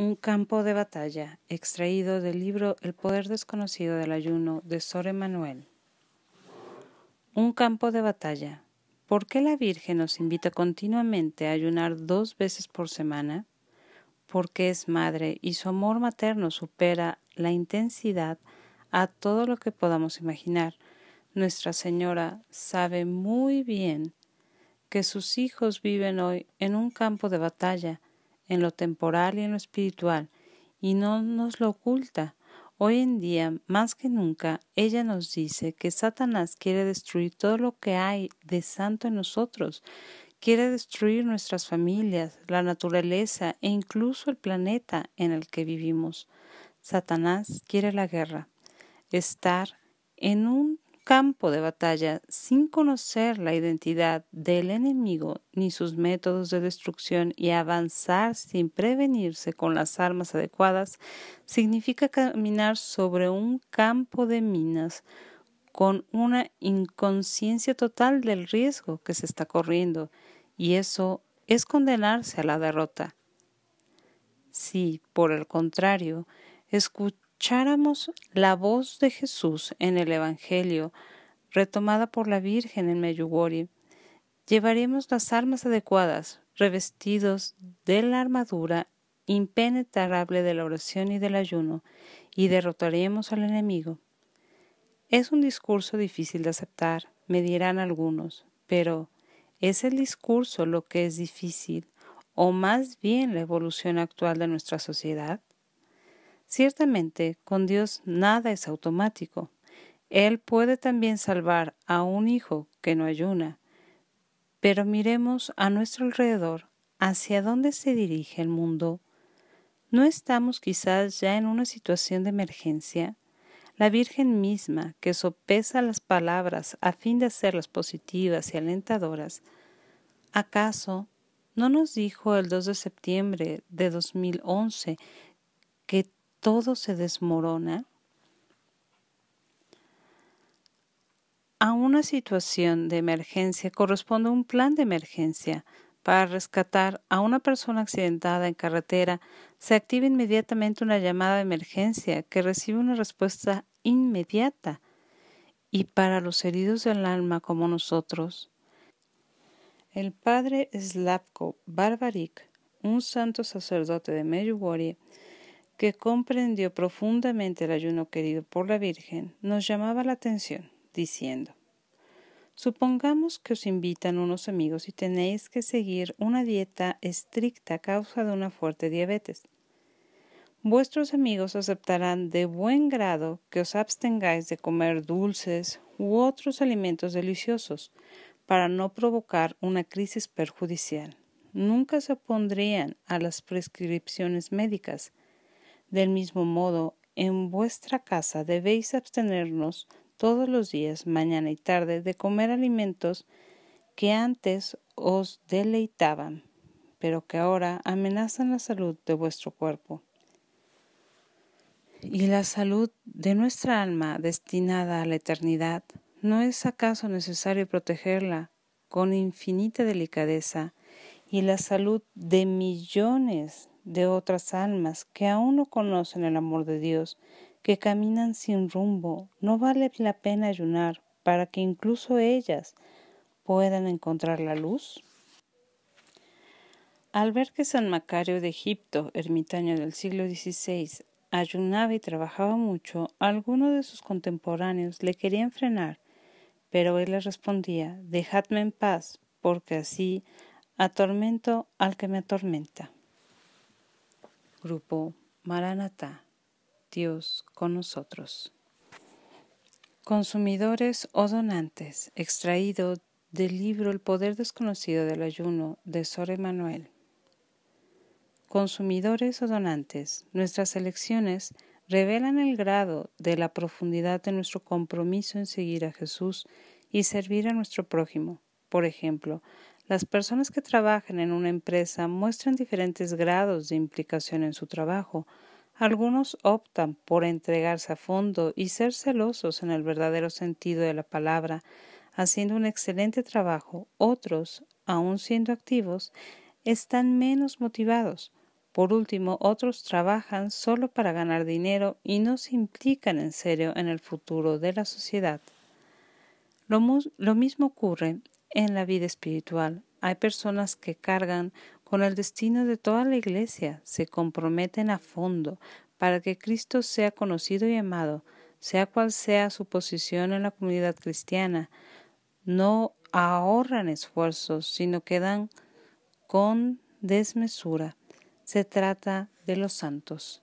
Un campo de batalla, extraído del libro El poder desconocido del ayuno de Sor Emanuel. Un campo de batalla. ¿Por qué la Virgen nos invita continuamente a ayunar dos veces por semana? Porque es madre y su amor materno supera la intensidad a todo lo que podamos imaginar. Nuestra Señora sabe muy bien que sus hijos viven hoy en un campo de batalla, en lo temporal y en lo espiritual, y no nos lo oculta. Hoy en día, más que nunca, ella nos dice que Satanás quiere destruir todo lo que hay de santo en nosotros, quiere destruir nuestras familias, la naturaleza e incluso el planeta en el que vivimos. Satanás quiere la guerra, estar en un campo de batalla sin conocer la identidad del enemigo ni sus métodos de destrucción y avanzar sin prevenirse con las armas adecuadas significa caminar sobre un campo de minas con una inconsciencia total del riesgo que se está corriendo y eso es condenarse a la derrota. Si, por el contrario, escuchamos escucháramos la voz de Jesús en el Evangelio, retomada por la Virgen en Meyugori, llevaremos las armas adecuadas, revestidos de la armadura impenetrable de la oración y del ayuno, y derrotaremos al enemigo. Es un discurso difícil de aceptar, me dirán algunos, pero es el discurso lo que es difícil, o más bien la evolución actual de nuestra sociedad. Ciertamente, con Dios nada es automático. Él puede también salvar a un hijo que no ayuna. Pero miremos a nuestro alrededor hacia dónde se dirige el mundo. ¿No estamos quizás ya en una situación de emergencia? La Virgen misma, que sopesa las palabras a fin de hacerlas positivas y alentadoras, ¿acaso no nos dijo el 2 de septiembre de 2011 todo se desmorona a una situación de emergencia corresponde un plan de emergencia para rescatar a una persona accidentada en carretera, se activa inmediatamente una llamada de emergencia que recibe una respuesta inmediata. Y para los heridos del alma como nosotros, el padre Slavko Barbarik, un santo sacerdote de Medjugorje, que comprendió profundamente el ayuno querido por la Virgen, nos llamaba la atención, diciendo Supongamos que os invitan unos amigos y tenéis que seguir una dieta estricta a causa de una fuerte diabetes. Vuestros amigos aceptarán de buen grado que os abstengáis de comer dulces u otros alimentos deliciosos para no provocar una crisis perjudicial. Nunca se opondrían a las prescripciones médicas, del mismo modo, en vuestra casa debéis abstenernos todos los días, mañana y tarde, de comer alimentos que antes os deleitaban, pero que ahora amenazan la salud de vuestro cuerpo. Y la salud de nuestra alma destinada a la eternidad, ¿no es acaso necesario protegerla con infinita delicadeza y la salud de millones de otras almas que aún no conocen el amor de Dios, que caminan sin rumbo, no vale la pena ayunar para que incluso ellas puedan encontrar la luz? Al ver que San Macario de Egipto, ermitaño del siglo XVI, ayunaba y trabajaba mucho, algunos de sus contemporáneos le querían frenar, pero él les respondía Dejadme en paz, porque así atormento al que me atormenta. Grupo Maranatá, Dios con nosotros. Consumidores o donantes, extraído del libro El poder desconocido del ayuno de Sor Emanuel. Consumidores o donantes, nuestras elecciones revelan el grado de la profundidad de nuestro compromiso en seguir a Jesús y servir a nuestro prójimo. Por ejemplo, las personas que trabajan en una empresa muestran diferentes grados de implicación en su trabajo. Algunos optan por entregarse a fondo y ser celosos en el verdadero sentido de la palabra, haciendo un excelente trabajo. Otros, aun siendo activos, están menos motivados. Por último, otros trabajan solo para ganar dinero y no se implican en serio en el futuro de la sociedad. Lo, lo mismo ocurre en la vida espiritual. Hay personas que cargan con el destino de toda la Iglesia, se comprometen a fondo para que Cristo sea conocido y amado, sea cual sea su posición en la comunidad cristiana. No ahorran esfuerzos, sino que dan con desmesura. Se trata de los santos,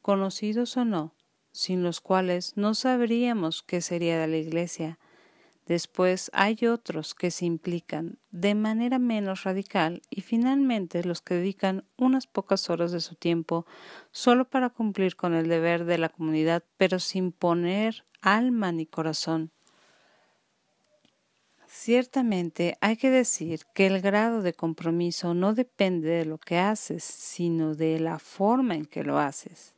conocidos o no, sin los cuales no sabríamos qué sería de la Iglesia. Después hay otros que se implican de manera menos radical y finalmente los que dedican unas pocas horas de su tiempo solo para cumplir con el deber de la comunidad, pero sin poner alma ni corazón. Ciertamente hay que decir que el grado de compromiso no depende de lo que haces, sino de la forma en que lo haces.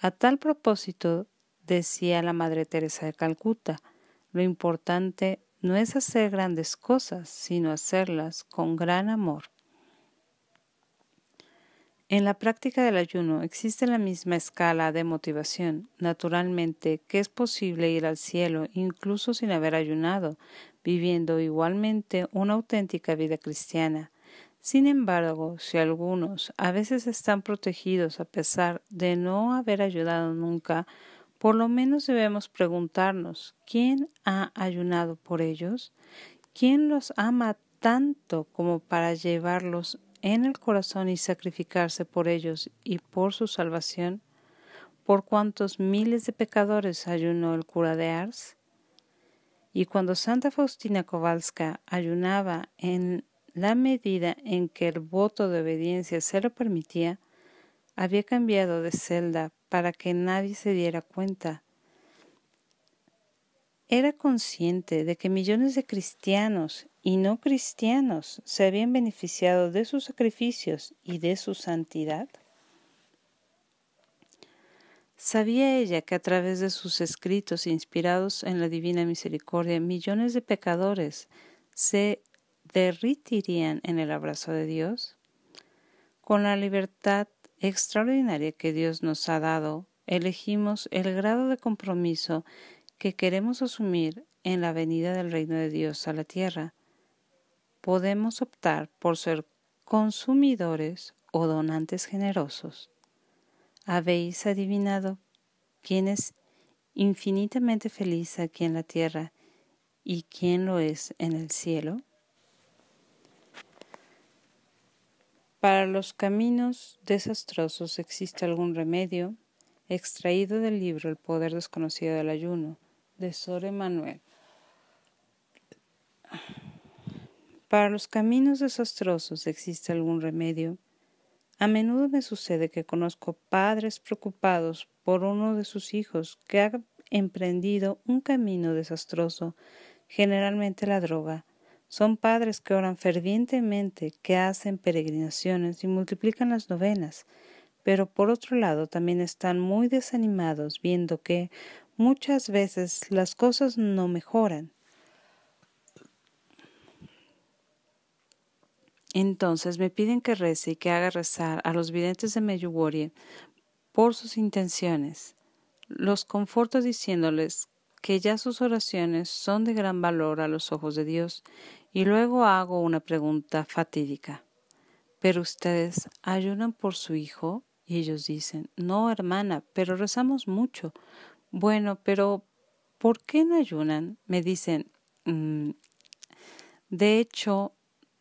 A tal propósito, decía la Madre Teresa de Calcuta, lo importante no es hacer grandes cosas, sino hacerlas con gran amor. En la práctica del ayuno existe la misma escala de motivación, naturalmente, que es posible ir al cielo incluso sin haber ayunado, viviendo igualmente una auténtica vida cristiana. Sin embargo, si algunos a veces están protegidos a pesar de no haber ayudado nunca, por lo menos debemos preguntarnos, ¿quién ha ayunado por ellos? ¿Quién los ama tanto como para llevarlos en el corazón y sacrificarse por ellos y por su salvación? ¿Por cuántos miles de pecadores ayunó el cura de Ars? Y cuando Santa Faustina Kowalska ayunaba en la medida en que el voto de obediencia se lo permitía, había cambiado de celda para que nadie se diera cuenta. Era consciente de que millones de cristianos y no cristianos se habían beneficiado de sus sacrificios y de su santidad. ¿Sabía ella que a través de sus escritos inspirados en la divina misericordia millones de pecadores se derritirían en el abrazo de Dios? Con la libertad extraordinaria que Dios nos ha dado, elegimos el grado de compromiso que queremos asumir en la venida del reino de Dios a la tierra. Podemos optar por ser consumidores o donantes generosos. Habéis adivinado quién es infinitamente feliz aquí en la tierra y quién lo es en el cielo. Para los caminos desastrosos existe algún remedio, extraído del libro El poder desconocido del ayuno, de Sor Emanuel. Para los caminos desastrosos existe algún remedio. A menudo me sucede que conozco padres preocupados por uno de sus hijos que ha emprendido un camino desastroso, generalmente la droga, son padres que oran fervientemente, que hacen peregrinaciones y multiplican las novenas, pero por otro lado también están muy desanimados viendo que muchas veces las cosas no mejoran. Entonces me piden que rece y que haga rezar a los videntes de Meyugorie por sus intenciones. Los conforto diciéndoles que ya sus oraciones son de gran valor a los ojos de Dios, y luego hago una pregunta fatídica. Pero ustedes ayunan por su hijo y ellos dicen, no, hermana, pero rezamos mucho. Bueno, pero ¿por qué no ayunan? Me dicen, mm, de hecho,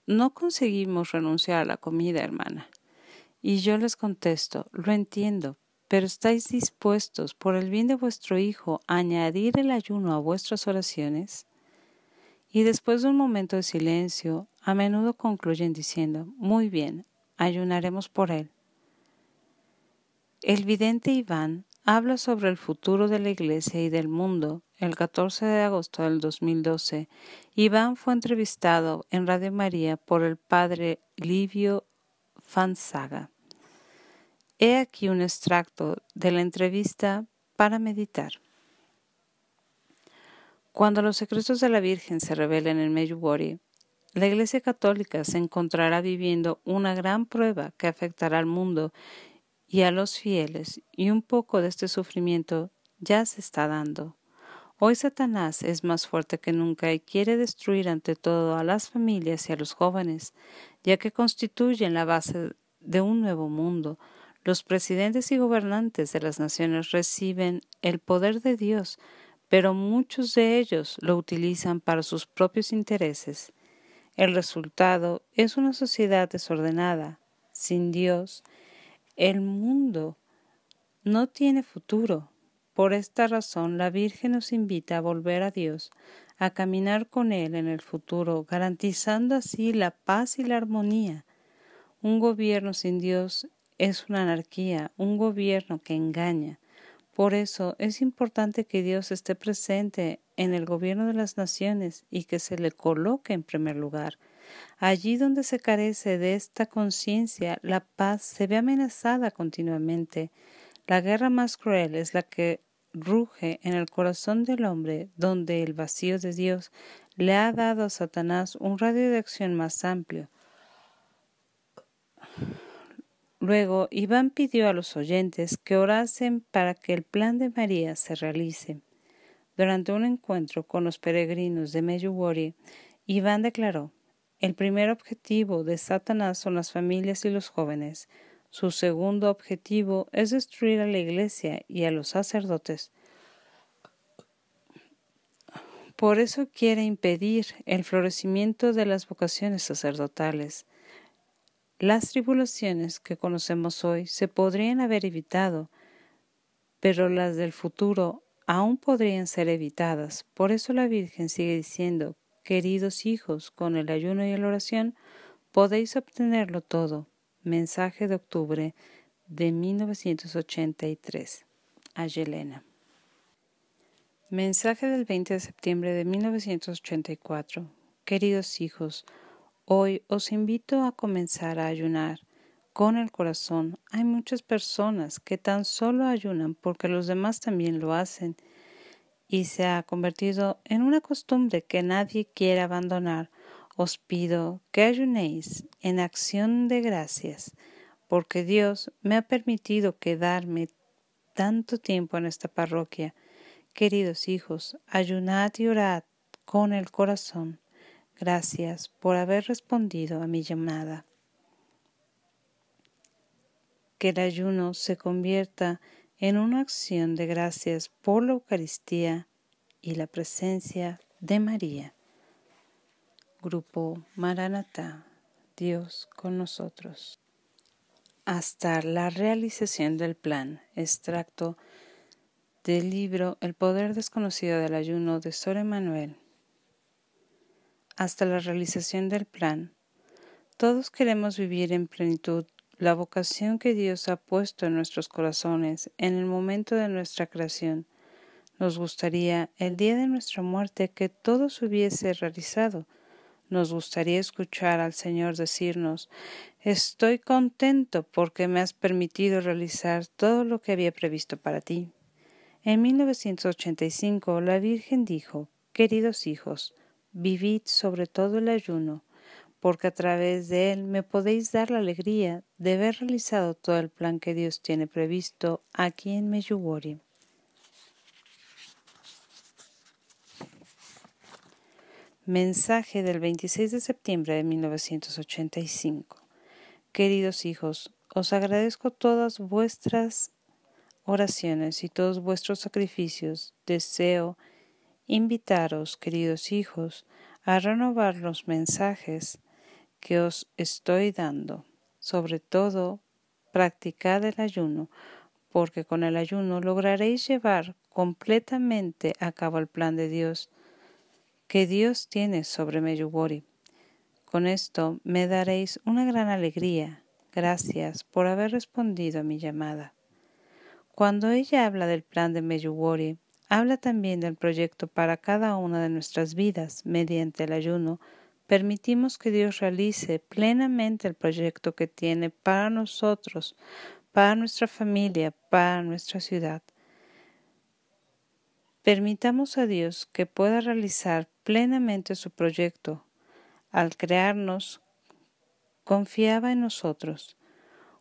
no conseguimos renunciar a la comida, hermana. Y yo les contesto, lo entiendo, pero estáis dispuestos por el bien de vuestro Hijo a añadir el ayuno a vuestras oraciones? Y después de un momento de silencio, a menudo concluyen diciendo, muy bien, ayunaremos por él. El vidente Iván habla sobre el futuro de la Iglesia y del mundo el 14 de agosto del 2012. Iván fue entrevistado en Radio María por el padre Livio Fanzaga. He aquí un extracto de la entrevista para meditar. Cuando los secretos de la Virgen se revelen en Medjugorje, la Iglesia Católica se encontrará viviendo una gran prueba que afectará al mundo y a los fieles, y un poco de este sufrimiento ya se está dando. Hoy Satanás es más fuerte que nunca y quiere destruir ante todo a las familias y a los jóvenes, ya que constituyen la base de un nuevo mundo, los presidentes y gobernantes de las naciones reciben el poder de Dios, pero muchos de ellos lo utilizan para sus propios intereses. El resultado es una sociedad desordenada. Sin Dios, el mundo no tiene futuro. Por esta razón, la Virgen nos invita a volver a Dios, a caminar con Él en el futuro, garantizando así la paz y la armonía. Un gobierno sin Dios es una anarquía, un gobierno que engaña. Por eso es importante que Dios esté presente en el gobierno de las naciones y que se le coloque en primer lugar. Allí donde se carece de esta conciencia, la paz se ve amenazada continuamente. La guerra más cruel es la que ruge en el corazón del hombre, donde el vacío de Dios le ha dado a Satanás un radio de acción más amplio. Luego Iván pidió a los oyentes que orasen para que el plan de María se realice. Durante un encuentro con los peregrinos de Mejuwori, Iván declaró, el primer objetivo de Satanás son las familias y los jóvenes. Su segundo objetivo es destruir a la iglesia y a los sacerdotes. Por eso quiere impedir el florecimiento de las vocaciones sacerdotales. Las tribulaciones que conocemos hoy se podrían haber evitado, pero las del futuro aún podrían ser evitadas. Por eso la Virgen sigue diciendo, queridos hijos, con el ayuno y la oración podéis obtenerlo todo. Mensaje de octubre de 1983 a Yelena. Mensaje del 20 de septiembre de 1984. Queridos hijos, Hoy os invito a comenzar a ayunar con el corazón. Hay muchas personas que tan solo ayunan porque los demás también lo hacen y se ha convertido en una costumbre que nadie quiere abandonar. Os pido que ayunéis en acción de gracias, porque Dios me ha permitido quedarme tanto tiempo en esta parroquia. Queridos hijos, ayunad y orad con el corazón. Gracias por haber respondido a mi llamada. Que el ayuno se convierta en una acción de gracias por la Eucaristía y la presencia de María. Grupo Maranatá, Dios con nosotros. Hasta la realización del plan, extracto del libro El poder desconocido del ayuno de Sor Emanuel hasta la realización del plan. Todos queremos vivir en plenitud la vocación que Dios ha puesto en nuestros corazones en el momento de nuestra creación. Nos gustaría el día de nuestra muerte que todo se hubiese realizado. Nos gustaría escuchar al Señor decirnos Estoy contento porque me has permitido realizar todo lo que había previsto para ti. En 1985 la Virgen dijo Queridos hijos, Vivid sobre todo el ayuno, porque a través de él me podéis dar la alegría de haber realizado todo el plan que Dios tiene previsto aquí en Meyugori. Mensaje del 26 de septiembre de 1985. Queridos hijos, os agradezco todas vuestras oraciones y todos vuestros sacrificios. Deseo invitaros, queridos hijos, a renovar los mensajes que os estoy dando. Sobre todo, practicad el ayuno, porque con el ayuno lograréis llevar completamente a cabo el plan de Dios que Dios tiene sobre Meyugori. Con esto me daréis una gran alegría. Gracias por haber respondido a mi llamada. Cuando ella habla del plan de Meyugori, Habla también del proyecto para cada una de nuestras vidas. Mediante el ayuno, permitimos que Dios realice plenamente el proyecto que tiene para nosotros, para nuestra familia, para nuestra ciudad. Permitamos a Dios que pueda realizar plenamente su proyecto. Al crearnos, confiaba en nosotros.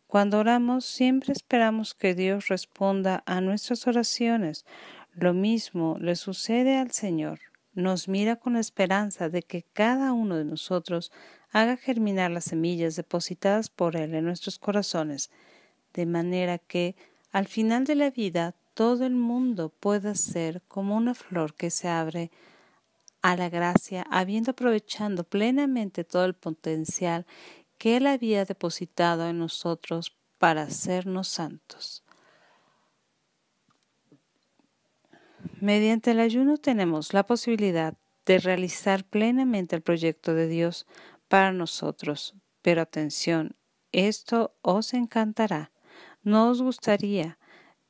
Cuando oramos, siempre esperamos que Dios responda a nuestras oraciones, lo mismo le sucede al Señor. Nos mira con la esperanza de que cada uno de nosotros haga germinar las semillas depositadas por Él en nuestros corazones, de manera que, al final de la vida, todo el mundo pueda ser como una flor que se abre a la gracia, habiendo aprovechado plenamente todo el potencial que Él había depositado en nosotros para hacernos santos. Mediante el ayuno tenemos la posibilidad de realizar plenamente el proyecto de Dios para nosotros. Pero atención, esto os encantará. ¿No os gustaría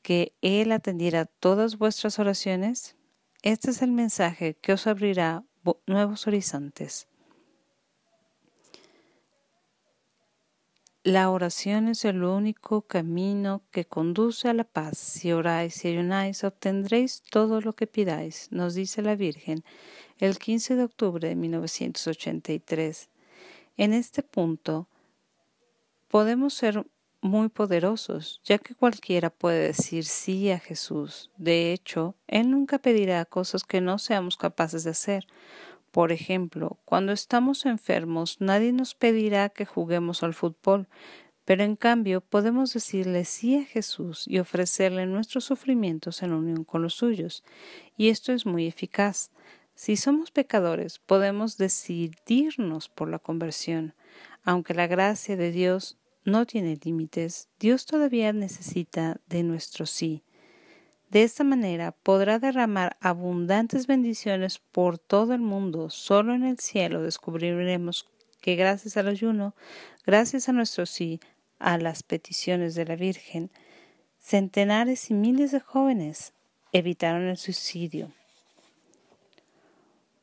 que Él atendiera todas vuestras oraciones? Este es el mensaje que os abrirá nuevos horizontes. La oración es el único camino que conduce a la paz. Si oráis y ayunáis, obtendréis todo lo que pidáis, nos dice la Virgen el 15 de octubre de 1983. En este punto, podemos ser muy poderosos, ya que cualquiera puede decir sí a Jesús. De hecho, Él nunca pedirá cosas que no seamos capaces de hacer por ejemplo, cuando estamos enfermos nadie nos pedirá que juguemos al fútbol, pero en cambio podemos decirle sí a Jesús y ofrecerle nuestros sufrimientos en unión con los suyos, y esto es muy eficaz. Si somos pecadores, podemos decidirnos por la conversión. Aunque la gracia de Dios no tiene límites, Dios todavía necesita de nuestro sí. De esta manera podrá derramar abundantes bendiciones por todo el mundo. Solo en el cielo descubriremos que gracias al ayuno, gracias a nuestro sí, a las peticiones de la Virgen, centenares y miles de jóvenes evitaron el suicidio.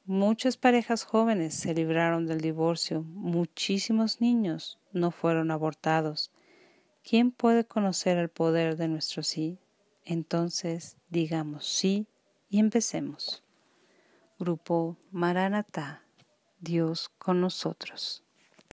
Muchas parejas jóvenes se libraron del divorcio, muchísimos niños no fueron abortados. ¿Quién puede conocer el poder de nuestro sí? Entonces digamos sí y empecemos. Grupo Maranatá, Dios con nosotros.